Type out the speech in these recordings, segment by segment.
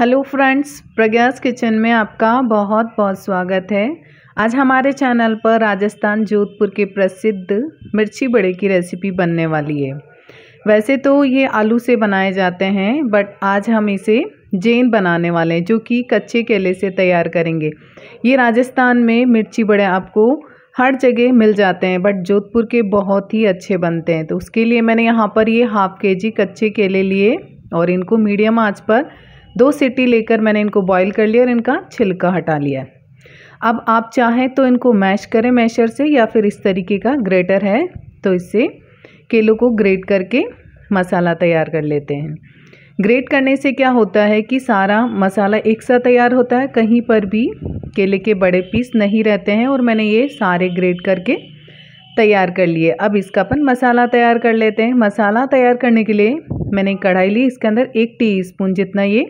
hello friends प्रज्ञास kitchen में आपका बहुत बहुत स्वागत है आज हमारे चैनल पर राजस्थान जोधपुर के प्रसिद्ध मिर्ची बड़े की रेसिपी बनने वाली है वैसे तो ये आलू से बनाए जाते हैं बट आज हम इसे जेन बनाने वाले हैं जो कि कच्चे केले से तैयार करेंगे ये राजस्थान में मिर्ची बड़े आपको हर जगह मिल जाते हैं बट जोधपुर के बहुत ही अच्छे बनते हैं तो उसके लिए मैंने यहाँ पर ये हाफ के जी कच्चे केले लिए और इनको मीडियम आँच पर दो सीटी लेकर मैंने इनको बॉईल कर लिया और इनका छिलका हटा लिया अब आप चाहें तो इनको मैश करें मैशर से या फिर इस तरीके का ग्रेटर है तो इससे केलों को ग्रेट करके मसाला तैयार कर लेते हैं ग्रेट करने से क्या होता है कि सारा मसाला एक साथ तैयार होता है कहीं पर भी केले के बड़े पीस नहीं रहते हैं और मैंने ये सारे ग्रेट करके तैयार कर लिए अब इसका अपन मसाला तैयार कर लेते हैं मसाला तैयार करने के लिए मैंने कढ़ाई ली इसके अंदर एक टीस्पून जितना ये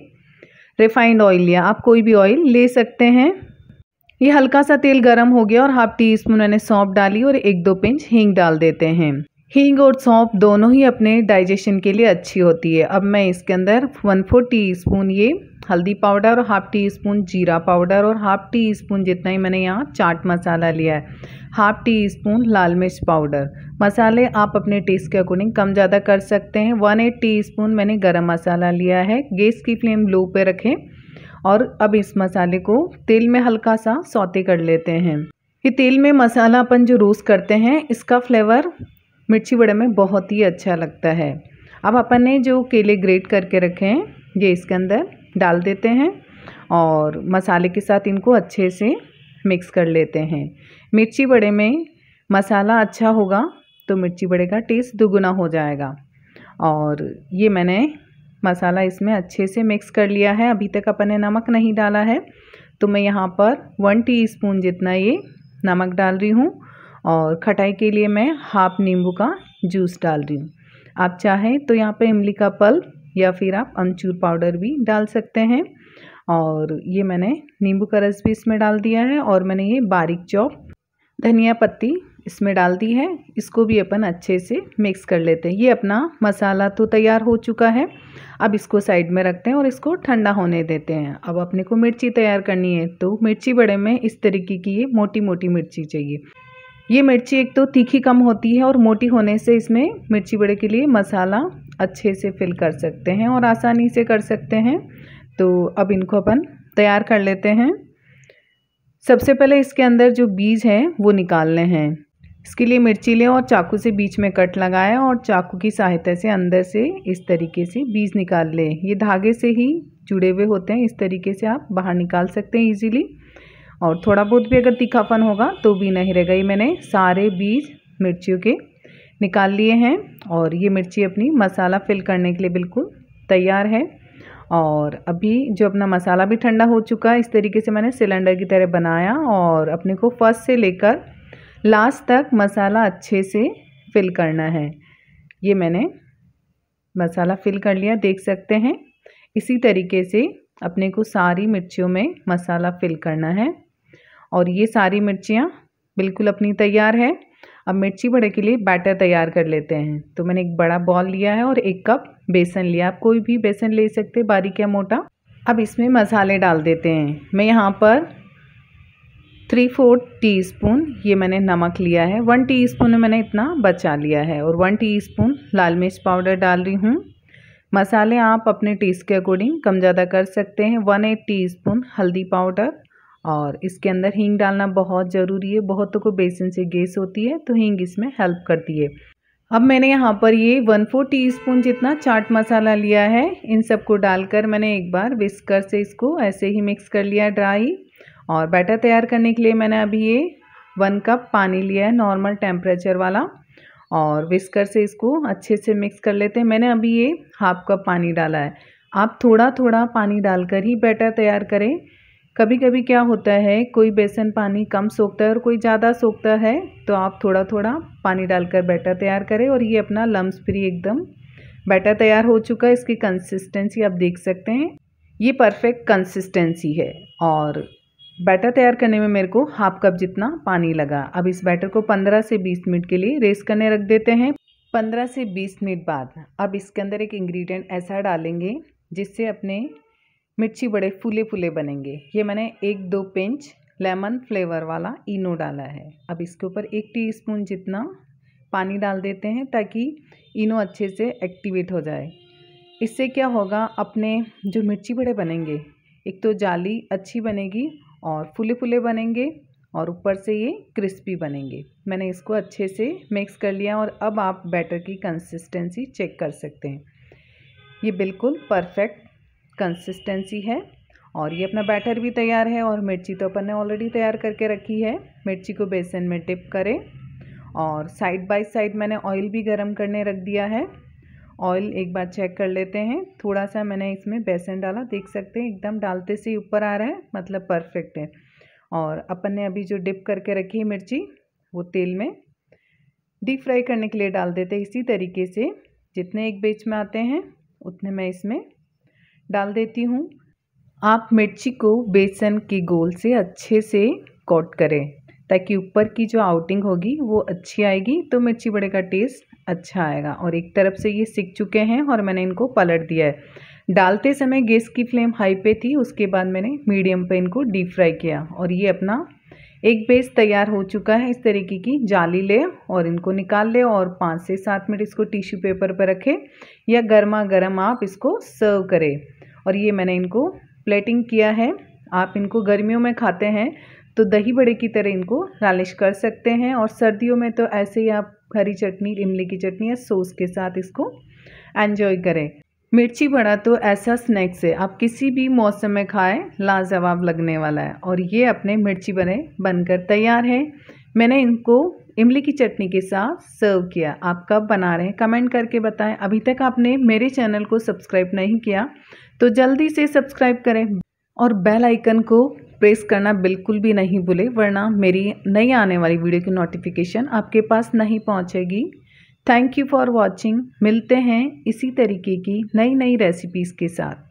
रिफाइंड ऑयल लिया आप कोई भी ऑयल ले सकते हैं ये हल्का सा तेल गर्म हो गया और हाफ टी स्पून मैंने सौंप डाली और एक दो पिंच हींग डाल देते हैं हींग और सौंप दोनों ही अपने डाइजेशन के लिए अच्छी होती है अब मैं इसके अंदर वन फोर टी स्पून ये हल्दी पाउडर और हाफ टी स्पून जीरा पाउडर और हाफ टी स्पून जितना ही मैंने यहाँ चाट मसाला लिया है हाफ टी स्पून लाल मिर्च पाउडर मसाले आप अपने टेस्ट के अकॉर्डिंग कम ज़्यादा कर सकते हैं वन एट टी स्पून मैंने गर्म मसाला लिया है गैस की फ्लेम लो पे रखें और अब इस मसाले को तेल में हल्का सा सौते कर लेते हैं ये तेल में मसाला अपन जो रोस्ट करते हैं इसका फ्लेवर मिर्ची वड़े में बहुत ही अच्छा लगता है अब अपन ने जो केले ग्रेट करके रखे हैं ये इसके अंदर डाल देते हैं और मसाले के साथ इनको अच्छे से मिक्स कर लेते हैं मिर्ची बड़े में मसाला अच्छा होगा तो मिर्ची बड़े का टेस्ट दोगुना हो जाएगा और ये मैंने मसाला इसमें अच्छे से मिक्स कर लिया है अभी तक अपन ने नमक नहीं डाला है तो मैं यहाँ पर वन टीस्पून जितना ये नमक डाल रही हूँ और खटाई के लिए मैं हाफ नींबू का जूस डाल रही हूँ आप चाहें तो यहाँ पे इमली का पल या फिर आप अमचूर पाउडर भी डाल सकते हैं और ये मैंने नींबू का रस भी इसमें डाल दिया है और मैंने ये बारीक चौप धनिया पत्ती इसमें डाल दी है इसको भी अपन अच्छे से मिक्स कर लेते हैं ये अपना मसाला तो तैयार हो चुका है अब इसको साइड में रखते हैं और इसको ठंडा होने देते हैं अब अपने को मिर्ची तैयार करनी है तो मिर्ची बड़े में इस तरीके की ये मोटी मोटी मिर्ची चाहिए ये मिर्ची एक तो तीखी कम होती है और मोटी होने से इसमें मिर्ची बड़े के लिए मसाला अच्छे से फिल कर सकते हैं और आसानी से कर सकते हैं तो अब इनको अपन तैयार कर लेते हैं सबसे पहले इसके अंदर जो बीज हैं वो निकालने हैं इसके लिए मिर्ची लें और चाकू से बीच में कट लगाएं और चाकू की सहायता से अंदर से इस तरीके से बीज निकाल लें ये धागे से ही जुड़े हुए होते हैं इस तरीके से आप बाहर निकाल सकते हैं इजीली और थोड़ा बहुत भी अगर तीखापन होगा तो भी नहीं रह गई मैंने सारे बीज मिर्चियों के निकाल लिए हैं और ये मिर्ची अपनी मसाला फिल करने के लिए बिल्कुल तैयार है और अभी जो अपना मसाला भी ठंडा हो चुका है इस तरीके से मैंने सिलेंडर की तरह बनाया और अपने को फर्स्ट से लेकर लास्ट तक मसाला अच्छे से फिल करना है ये मैंने मसाला फिल कर लिया देख सकते हैं इसी तरीके से अपने को सारी मिर्चियों में मसाला फिल करना है और ये सारी मिर्चियाँ बिल्कुल अपनी तैयार है अब मिर्ची बड़े के लिए बैटर तैयार कर लेते हैं तो मैंने एक बड़ा बॉल लिया है और एक कप बेसन लिया आप कोई भी बेसन ले सकते बारीक या मोटा अब इसमें मसाले डाल देते हैं मैं यहाँ पर थ्री फोर्थ टीस्पून ये मैंने नमक लिया है वन टीस्पून में मैंने इतना बचा लिया है और वन टीस्पून लाल मिर्च पाउडर डाल रही हूँ मसाले आप अपने टेस्ट के अकॉर्डिंग कम ज़्यादा कर सकते हैं वन एट टी स्पून हल्दी पाउडर और इसके अंदर हींग डालना बहुत ज़रूरी है बहुतों को बेसन से गैस होती है तो हींग इसमें हेल्प करती है अब मैंने यहाँ पर ये वन फोर टी स्पून जितना चाट मसाला लिया है इन सबको डालकर मैंने एक बार विस्कर से इसको ऐसे ही मिक्स कर लिया ड्राई और बैटर तैयार करने के लिए मैंने अभी ये वन कप पानी लिया है नॉर्मल टेम्परेचर वाला और विस्कर से इसको अच्छे से मिक्स कर लेते हैं मैंने अभी ये हाफ कप पानी डाला है आप थोड़ा थोड़ा पानी डालकर ही बैटर तैयार करें कभी कभी क्या होता है कोई बेसन पानी कम सोखता है और कोई ज़्यादा सोखता है तो आप थोड़ा थोड़ा पानी डालकर बैटर तैयार करें और ये अपना लम्स फ्री एकदम बैटर तैयार हो चुका है इसकी कंसिस्टेंसी आप देख सकते हैं ये परफेक्ट कंसिस्टेंसी है और बैटर तैयार करने में मेरे को हाफ कप जितना पानी लगा अब इस बैटर को 15 से 20 मिनट के लिए रेस्ट करने रख देते हैं 15 से 20 मिनट बाद अब इसके अंदर एक इंग्रेडिएंट ऐसा डालेंगे जिससे अपने मिर्ची बड़े फूले फूले बनेंगे ये मैंने एक दो पिंच लेमन फ्लेवर वाला इनो डाला है अब इसके ऊपर एक टी जितना पानी डाल देते हैं ताकि इनो अच्छे से एक्टिवेट हो जाए इससे क्या होगा अपने जो मिर्ची बड़े बनेंगे एक तो जाली अच्छी बनेगी और फूले फूले बनेंगे और ऊपर से ये क्रिस्पी बनेंगे मैंने इसको अच्छे से मिक्स कर लिया और अब आप बैटर की कंसिस्टेंसी चेक कर सकते हैं ये बिल्कुल परफेक्ट कंसिस्टेंसी है और ये अपना बैटर भी तैयार है और मिर्ची तो अपन ने ऑलरेडी तैयार करके रखी है मिर्ची को बेसन में डिप करें और साइड बाय साइड मैंने ऑयल भी गरम करने रख दिया है ऑयल एक बार चेक कर लेते हैं थोड़ा सा मैंने इसमें बेसन डाला देख सकते हैं एकदम डालते से ऊपर आ रहा है मतलब परफेक्ट है और अपन ने अभी जो डिप करके रखी है मिर्ची वो तेल में डीप फ्राई करने के लिए डाल देते हैं इसी तरीके से जितने एक बेच में आते हैं उतने मैं इसमें डाल देती हूँ आप मिर्ची को बेसन के गोल से अच्छे से कोट करें ताकि ऊपर की जो आउटिंग होगी वो अच्छी आएगी तो मिर्ची बड़े का टेस्ट अच्छा आएगा और एक तरफ से ये सीख चुके हैं और मैंने इनको पलट दिया है डालते समय गैस की फ्लेम हाई पे थी उसके बाद मैंने मीडियम पे इनको डीप फ्राई किया और ये अपना एक बेस तैयार हो चुका है इस तरीके की जाली ले और इनको निकाल ले और पाँच से सात मिनट इसको टिश्यू पेपर पर रखें या गर्मा गर्म आप इसको सर्व करें और ये मैंने इनको प्लेटिंग किया है आप इनको गर्मियों में खाते हैं तो दही बड़े की तरह इनको रालिश कर सकते हैं और सर्दियों में तो ऐसे ही आप हरी चटनी इमली की चटनी या सॉस के साथ इसको एंजॉय करें मिर्ची बड़ा तो ऐसा स्नैक्स है आप किसी भी मौसम में खाएं लाजवाब लगने वाला है और ये अपने मिर्ची बड़े बनकर तैयार है मैंने इनको इमली की चटनी के साथ सर्व किया आप कब बना रहे हैं कमेंट करके बताएं अभी तक आपने मेरे चैनल को सब्सक्राइब नहीं किया तो जल्दी से सब्सक्राइब करें और बेल आइकन को प्रेस करना बिल्कुल भी नहीं भूले वरना मेरी नई आने वाली वीडियो की नोटिफिकेशन आपके पास नहीं पहुंचेगी थैंक यू फॉर वॉचिंग मिलते हैं इसी तरीके की नई नई रेसिपीज़ के साथ